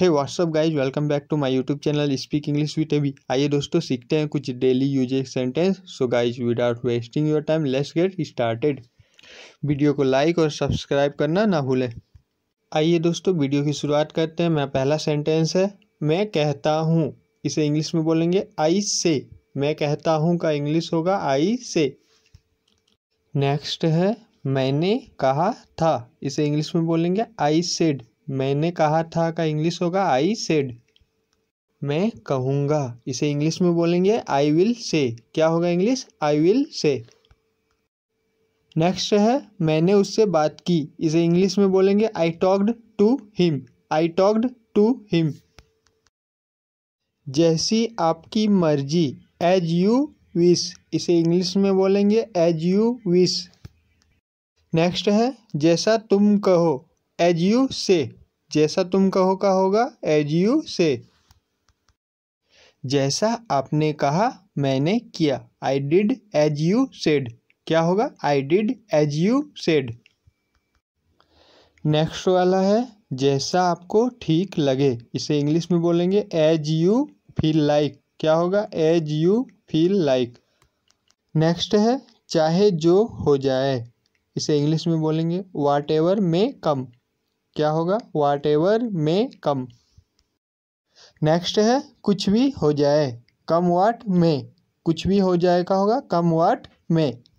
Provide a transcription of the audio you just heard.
है what's up guys welcome back to my YouTube channel speak English with Abhi आइए दोस्तों सीखते हैं कुछ daily use sentence so guys without wasting your time let's get started video को like और subscribe करना ना भूलें आइए दोस्तों वीडियो की शुरुआत करते हैं मैं पहला सेंटेंस है मैं कहता हूँ इसे इंग्लिश में बोलेंगे आई से मैं कहता हूँ का इंग्लिश होगा आई से नेक्स्ट है मैंने कहा था इसे इंग्लिश में बोलेंगे आई सेड मैंने कहा था का इंग्लिश होगा आई सेड मैं कहूँगा इसे इंग्लिश में बोलेंगे आई विल से क्या होगा English I will say next है मैंने उससे बात की इसे इंग्लिश में बोलेंगे I talked to him I talked to him जैसी आपकी मर्जी एज यू विश इसे इंग्लिश में बोलेंगे एज यू विश नेक्स्ट है जैसा तुम कहो एज यू से जैसा तुम कहो का होगा एज यू से जैसा आपने कहा मैंने किया I did as you said क्या होगा I did as you said next वाला है जैसा आपको ठीक लगे इसे इंग्लिश में बोलेंगे एज यू फील लाइक क्या होगा as you feel like next है चाहे जो हो जाए इसे इंग्लिश में बोलेंगे वाट एवर मे कम क्या होगा वाट एवर में कम नेक्स्ट है कुछ भी हो जाए कम वाट में कुछ भी हो जाए का होगा कम वाट में